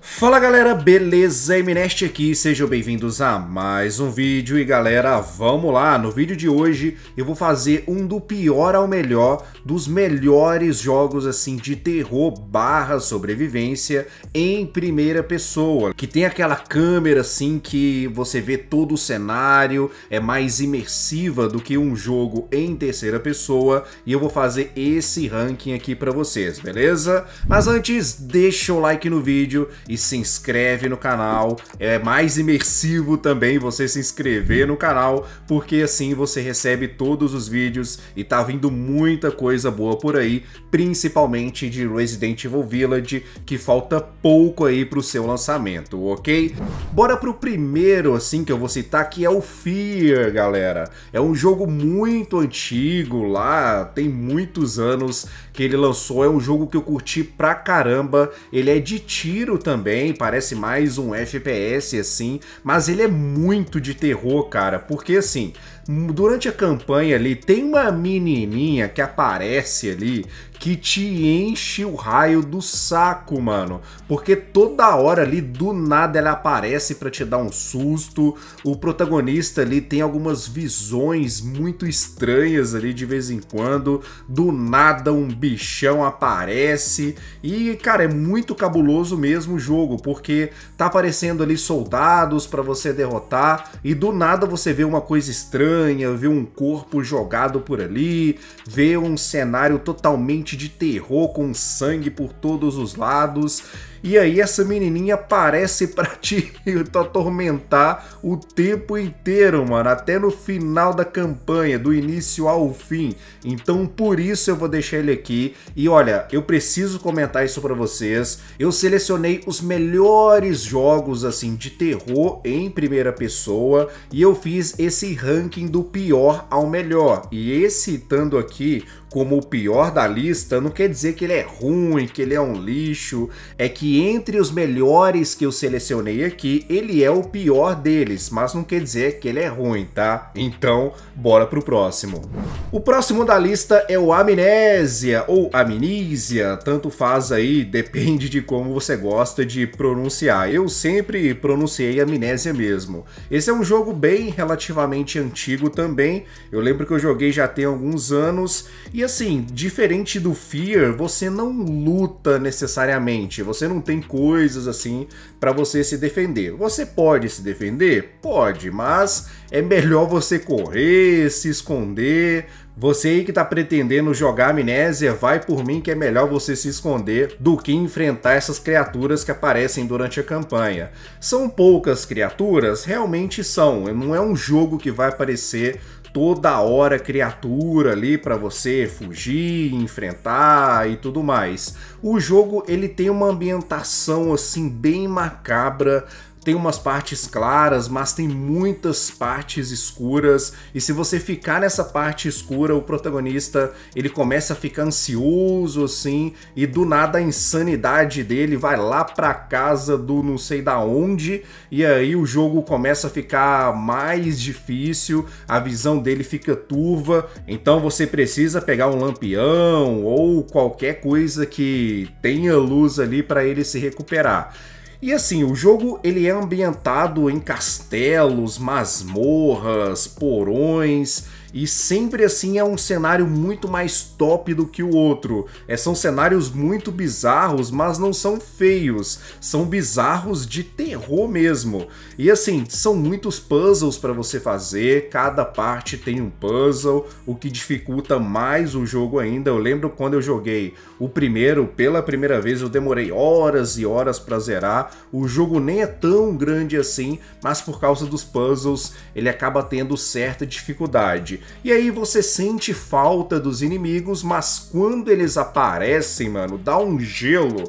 Fala galera, beleza? Mineste aqui, sejam bem-vindos a mais um vídeo e galera, vamos lá! No vídeo de hoje eu vou fazer um do pior ao melhor dos melhores jogos assim de terror barra sobrevivência em primeira pessoa, que tem aquela câmera assim que você vê todo o cenário, é mais imersiva do que um jogo em terceira pessoa e eu vou fazer esse ranking aqui pra vocês, beleza? Mas antes, deixa o like no vídeo e se inscreve no canal. É mais imersivo também você se inscrever no canal, porque assim você recebe todos os vídeos e tá vindo muita coisa boa por aí, principalmente de Resident Evil Village, que falta pouco aí pro seu lançamento, ok? Bora pro primeiro, assim, que eu vou citar, que é o Fear, galera. É um jogo muito antigo lá, tem muitos anos que ele lançou, é um jogo que eu curti pra caramba, ele é de tiro também, também, parece mais um FPS assim, mas ele é muito de terror, cara, porque assim, durante a campanha ali, tem uma menininha que aparece ali que te enche o raio do saco, mano. Porque toda hora ali, do nada, ela aparece para te dar um susto. O protagonista ali tem algumas visões muito estranhas ali de vez em quando. Do nada, um bichão aparece. E, cara, é muito cabuloso mesmo o jogo, porque tá aparecendo ali soldados para você derrotar. E do nada você vê uma coisa estranha estranha, um corpo jogado por ali, ver um cenário totalmente de terror com sangue por todos os lados e aí essa menininha aparece pra te atormentar o tempo inteiro, mano, até no final da campanha, do início ao fim. Então por isso eu vou deixar ele aqui e olha, eu preciso comentar isso para vocês. Eu selecionei os melhores jogos assim de terror em primeira pessoa e eu fiz esse ranking do pior ao melhor. E esse estando aqui como o pior da lista não quer dizer que ele é ruim, que ele é um lixo. É que entre os melhores que eu selecionei aqui, ele é o pior deles, mas não quer dizer que ele é ruim, tá? Então, bora pro próximo. O próximo da lista é o Amnésia ou Amnísia, tanto faz aí, depende de como você gosta de pronunciar. Eu sempre pronunciei Amnésia mesmo. Esse é um jogo bem relativamente antigo também. Eu lembro que eu joguei já tem alguns anos e assim, diferente do Fear, você não luta necessariamente, você não tem coisas assim para você se defender. Você pode se defender? Pode, mas é melhor você correr, se esconder, você aí que tá pretendendo jogar amnésia, vai por mim que é melhor você se esconder do que enfrentar essas criaturas que aparecem durante a campanha. São poucas criaturas? Realmente são. Não é um jogo que vai aparecer toda hora criatura ali para você fugir, enfrentar e tudo mais. O jogo ele tem uma ambientação assim bem macabra, tem umas partes claras, mas tem muitas partes escuras. E se você ficar nessa parte escura, o protagonista ele começa a ficar ansioso assim, e do nada a insanidade dele vai lá pra casa do não sei da onde, e aí o jogo começa a ficar mais difícil, a visão dele fica turva. Então você precisa pegar um lampião ou qualquer coisa que tenha luz ali para ele se recuperar. E assim, o jogo ele é ambientado em castelos, masmorras, porões e sempre assim é um cenário muito mais top do que o outro. É, são cenários muito bizarros, mas não são feios, são bizarros de terror mesmo. E assim, são muitos puzzles para você fazer, cada parte tem um puzzle, o que dificulta mais o jogo ainda. Eu lembro quando eu joguei o primeiro, pela primeira vez, eu demorei horas e horas para zerar. O jogo nem é tão grande assim, mas por causa dos puzzles, ele acaba tendo certa dificuldade. E aí você sente falta dos inimigos, mas quando eles aparecem, mano, dá um gelo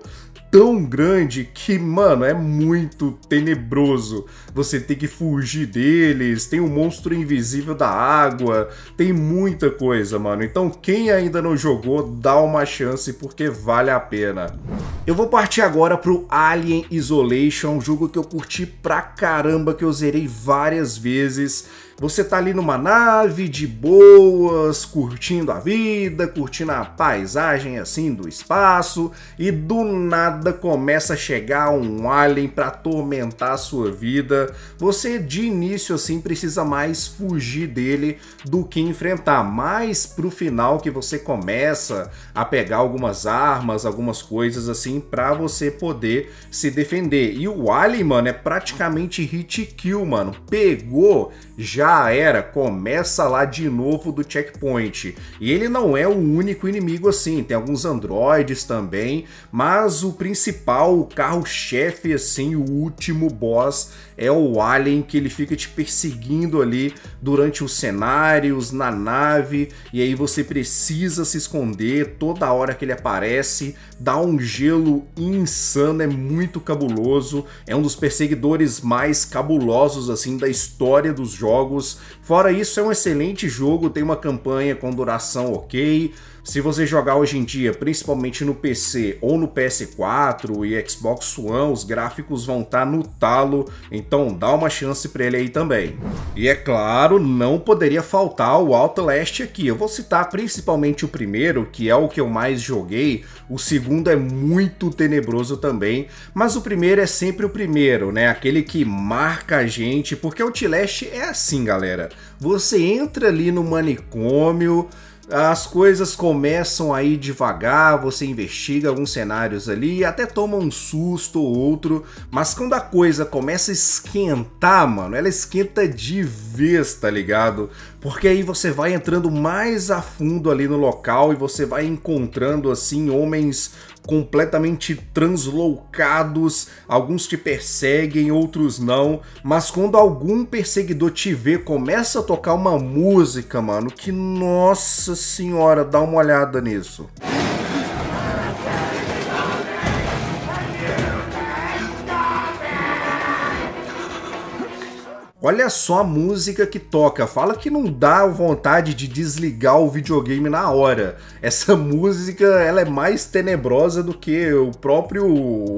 tão grande que, mano, é muito tenebroso. Você tem que fugir deles, tem o um monstro invisível da água, tem muita coisa, mano. Então, quem ainda não jogou, dá uma chance porque vale a pena. Eu vou partir agora pro Alien Isolation, um jogo que eu curti pra caramba, que eu zerei várias vezes você tá ali numa nave de boas, curtindo a vida, curtindo a paisagem assim do espaço, e do nada começa a chegar um alien para atormentar a sua vida. Você de início assim precisa mais fugir dele do que enfrentar, mais pro final que você começa a pegar algumas armas, algumas coisas assim para você poder se defender. E o alien, mano, é praticamente hit kill, mano. Pegou já já era, começa lá de novo do checkpoint. E ele não é o único inimigo assim, tem alguns androides também, mas o principal, o carro-chefe assim, o último boss é o alien que ele fica te perseguindo ali durante os cenários, na nave, e aí você precisa se esconder toda hora que ele aparece, dá um gelo insano, é muito cabuloso, é um dos perseguidores mais cabulosos assim da história dos jogos jogos. Fora isso, é um excelente jogo, tem uma campanha com duração ok, se você jogar hoje em dia, principalmente no PC ou no PS4 e Xbox One, os gráficos vão estar tá no talo, então dá uma chance para ele aí também. E é claro, não poderia faltar o Outlast aqui. Eu vou citar principalmente o primeiro, que é o que eu mais joguei. O segundo é muito tenebroso também, mas o primeiro é sempre o primeiro, né? Aquele que marca a gente, porque Outlast é assim, galera. Você entra ali no manicômio, as coisas começam aí devagar, você investiga alguns cenários ali, até toma um susto ou outro, mas quando a coisa começa a esquentar, mano, ela esquenta de vez, tá ligado? porque aí você vai entrando mais a fundo ali no local e você vai encontrando assim homens completamente transloucados, alguns te perseguem, outros não, mas quando algum perseguidor te vê, começa a tocar uma música, mano, que nossa senhora, dá uma olhada nisso. Música Olha só a música que toca. Fala que não dá vontade de desligar o videogame na hora. Essa música ela é mais tenebrosa do que o próprio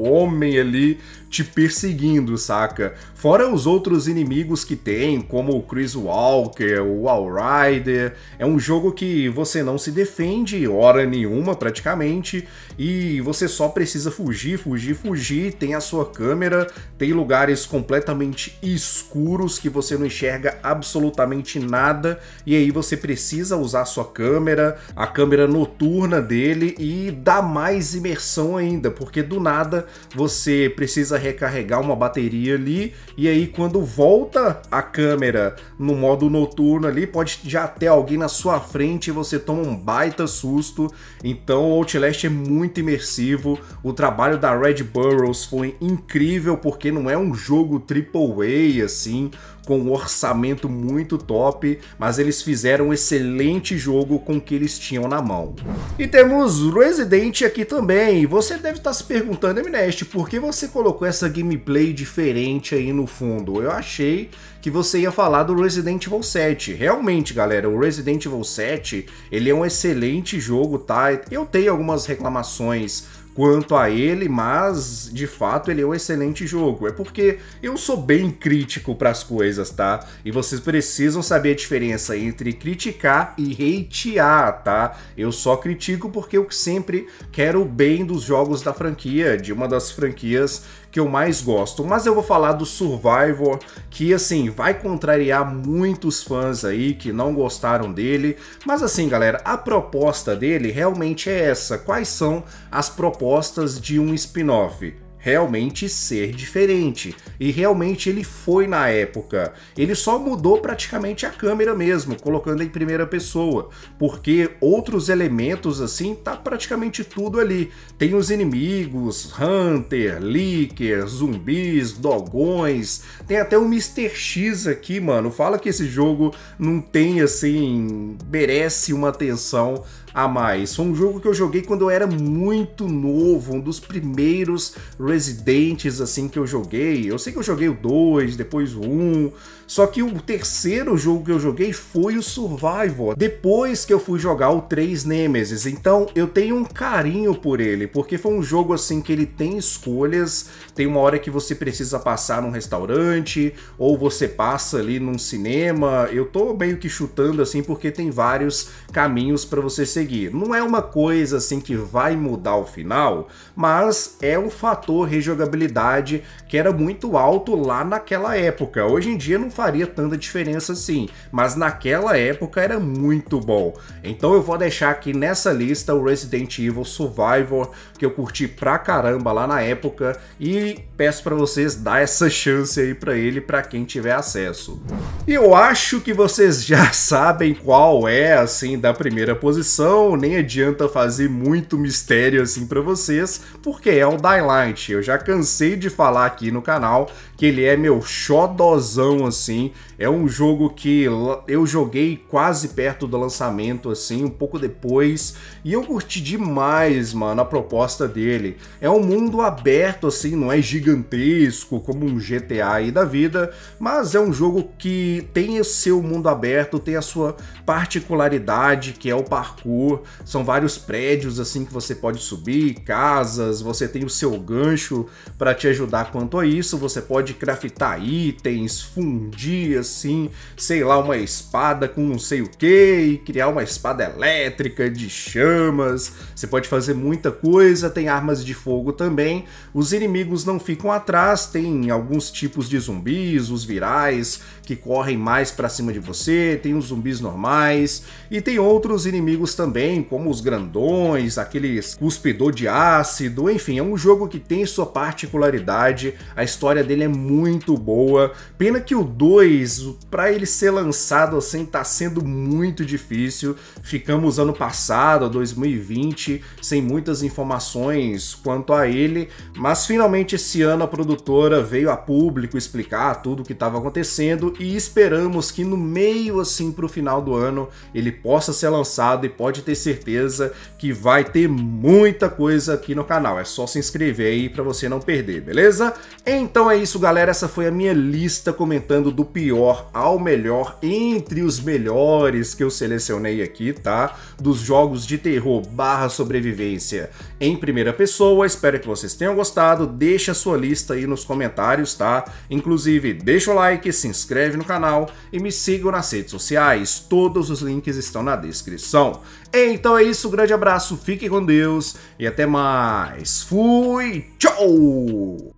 homem ali te perseguindo, saca? Fora os outros inimigos que tem, como o Chris Walker, o Allrider. É um jogo que você não se defende hora nenhuma praticamente e você só precisa fugir, fugir, fugir. Tem a sua câmera, tem lugares completamente escuros que você não enxerga absolutamente nada e aí você precisa usar a sua câmera, a câmera noturna dele e dá mais imersão ainda, porque do nada você precisa recarregar uma bateria ali e aí, quando volta a câmera no modo noturno ali, pode já ter alguém na sua frente e você toma um baita susto. Então, o Outlast é muito imersivo. O trabalho da Red Burrows foi incrível, porque não é um jogo triple A assim com um orçamento muito top, mas eles fizeram um excelente jogo com o que eles tinham na mão. E temos Resident aqui também. Você deve estar se perguntando, Eminest, por que você colocou essa gameplay diferente aí no fundo? Eu achei que você ia falar do Resident Evil 7. Realmente, galera, o Resident Evil 7, ele é um excelente jogo, tá? Eu tenho algumas reclamações quanto a ele, mas de fato ele é um excelente jogo. É porque eu sou bem crítico para as coisas, tá? E vocês precisam saber a diferença entre criticar e hatear, tá? Eu só critico porque eu sempre quero o bem dos jogos da franquia, de uma das franquias que eu mais gosto, mas eu vou falar do Survivor, que assim, vai contrariar muitos fãs aí que não gostaram dele, mas assim, galera, a proposta dele realmente é essa. Quais são as propostas de um spin-off? realmente ser diferente. E realmente ele foi na época. Ele só mudou praticamente a câmera mesmo, colocando em primeira pessoa, porque outros elementos assim tá praticamente tudo ali. Tem os inimigos, Hunter, Licker, zumbis, dogões, tem até o Mr. X aqui, mano. Fala que esse jogo não tem assim, merece uma atenção a mais. Foi um jogo que eu joguei quando eu era muito novo, um dos primeiros Residentes assim que eu joguei. Eu sei que eu joguei o 2, depois o 1, um, só que o terceiro jogo que eu joguei foi o Survival depois que eu fui jogar o 3 Nemesis. Então eu tenho um carinho por ele, porque foi um jogo assim que ele tem escolhas, tem uma hora que você precisa passar num restaurante, ou você passa ali num cinema. Eu tô meio que chutando assim porque tem vários caminhos para você seguir seguir. Não é uma coisa assim que vai mudar o final, mas é um fator rejogabilidade que era muito alto lá naquela época. Hoje em dia não faria tanta diferença assim, mas naquela época era muito bom. Então eu vou deixar aqui nessa lista o Resident Evil Survivor, que eu curti pra caramba lá na época, e peço para vocês dar essa chance aí para ele para quem tiver acesso. Eu acho que vocês já sabem qual é assim da primeira posição nem adianta fazer muito mistério assim para vocês, porque é o Daylight. Eu já cansei de falar aqui no canal que ele é meu xodozão assim. É um jogo que eu joguei quase perto do lançamento assim, um pouco depois, e eu curti demais, mano, a proposta dele. É um mundo aberto assim, não é gigantesco como um GTA aí da vida, mas é um jogo que tem o seu mundo aberto, tem a sua particularidade, que é o parkour são vários prédios assim que você pode subir, casas, você tem o seu gancho para te ajudar quanto a isso. Você pode craftar itens, fundir assim, sei lá, uma espada com não sei o que e criar uma espada elétrica de chamas. Você pode fazer muita coisa, tem armas de fogo também. Os inimigos não ficam atrás, tem alguns tipos de zumbis, os virais, que correm mais para cima de você, tem os zumbis normais e tem outros inimigos também, como os grandões, aqueles cuspidor de ácido, enfim, é um jogo que tem sua particularidade, a história dele é muito boa. Pena que o 2, para ele ser lançado assim, tá sendo muito difícil. Ficamos ano passado, 2020, sem muitas informações quanto a ele, mas finalmente esse ano a produtora veio a público explicar tudo o que estava acontecendo e esperamos que no meio assim para o final do ano ele possa ser lançado e pode ter certeza que vai ter muita coisa aqui no canal. É só se inscrever aí para você não perder, beleza? Então é isso, galera. Essa foi a minha lista comentando do pior ao melhor entre os melhores que eu selecionei aqui, tá? Dos jogos de terror barra sobrevivência em primeira pessoa. Espero que vocês tenham gostado. Deixa a sua lista aí nos comentários, tá? Inclusive, deixa o like, se inscreve inscreve no canal e me sigam nas redes sociais. Todos os links estão na descrição. Então é isso, um grande abraço, fique com Deus e até mais. Fui, tchau!